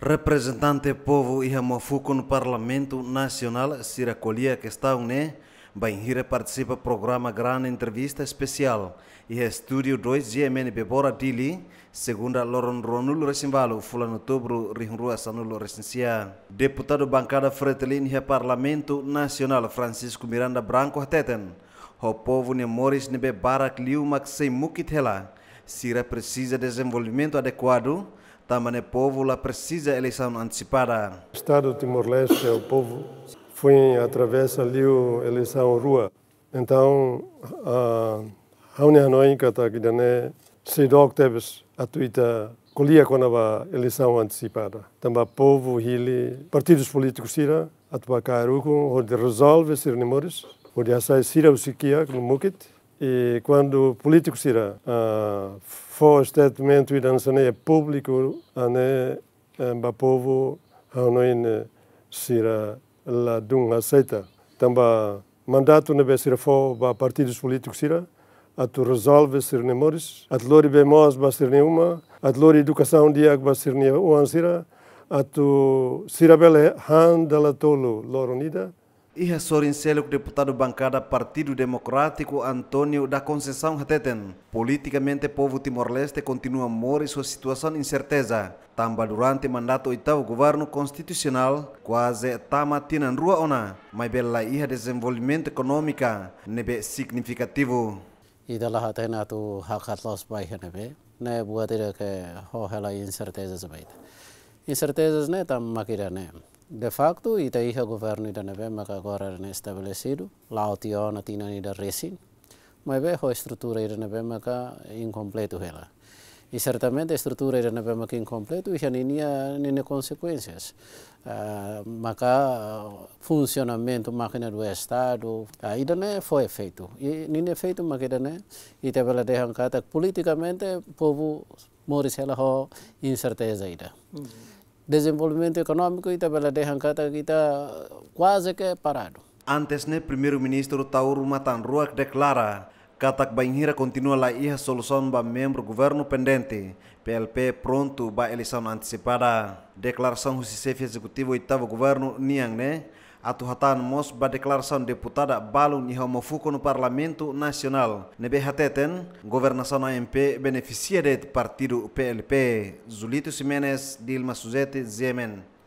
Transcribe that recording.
Representante povo e Ramofuco no Parlamento Nacional, Siracolia, que está né? Bainhira participa do programa Grande Entrevista Especial e é Estúdio 2 GMN Bora Dili, segunda Loron Ronul Recimbalo, Fulano outubro, Rinrua Sanulo Recencia. Deputado bancada Fretilin e Parlamento Nacional, Francisco Miranda Branco Teten, o povo Nemoris Nebe Barak Liu Maxei Mukitela, Sira precisa de desenvolvimento adequado, Tá, povo lá precisa eleição antecipada. O Estado de Timor-Leste, o povo, foi através ali a eleição rua. Então, a Rauni Hanoi, que está aqui, né, se que teve a tuita colhia quando a eleição antecipada. Também então, o povo, ele, partidos políticos, tira, a tubacaruco, onde resolve ser nemores, onde assai sira o siquia, no Mukit, e quando político será, uh, ah, foi statement da nação é público, ane ba povo hanoin sira la dung aceita. Tamba mandato na besira fo ba partidos políticos sira, atu resolve sir nemoris, atu lori mais ba sir neuma, atu lori educação diag ba o neuan sira, atu sira bele é han dalatolo loronida, e ressorencelo o deputado bancada Partido Democrático Antônio da Conceição Heteten. Politicamente, povo timor-leste continua a morrer sua situação incerteza. Tamba durante mandato oitavo governo constitucional, quase tá tama tinan rua ona, mas bela iha desenvolvimento econômica, nebe né significativo. E da lá até na tu hakat los bai nebe, né, né boa tira que ho oh, hela incertezas bai. Incertezas né tam tá makira né. De facto, ita iha governo ida nebe que agora é estabelecido, lá o tio na tina ida resin, mas bem ah, a estrutura ida nebe maka incompleto ela. E certamente a estrutura ida nebe maka incompleto e já ninia nene consequências. Uh, maka funcionamento máquina do Estado, uh, ida foi feito. E nene feito maka ida ne, ita bela dehan kata politicamente povo moris ela incerteza ida. Uhum desenvolvimento econômico e tabela de arrancada que está quase que parado. Antes, né, primeiro-ministro Tauro Matanruak declara que a Banhira continua lá a solução para membro governo pendente. PLP pronto para eleição antecipada. Declaração do chefe executivo oitavo governo Niang, né? Atuhatan mos ba declaração deputada Balo ni fuku no Parlamento nasional Nebe hateten, governação AMP beneficia de partido PLP. Zulito Simenes, Dilma Suzete, Zemen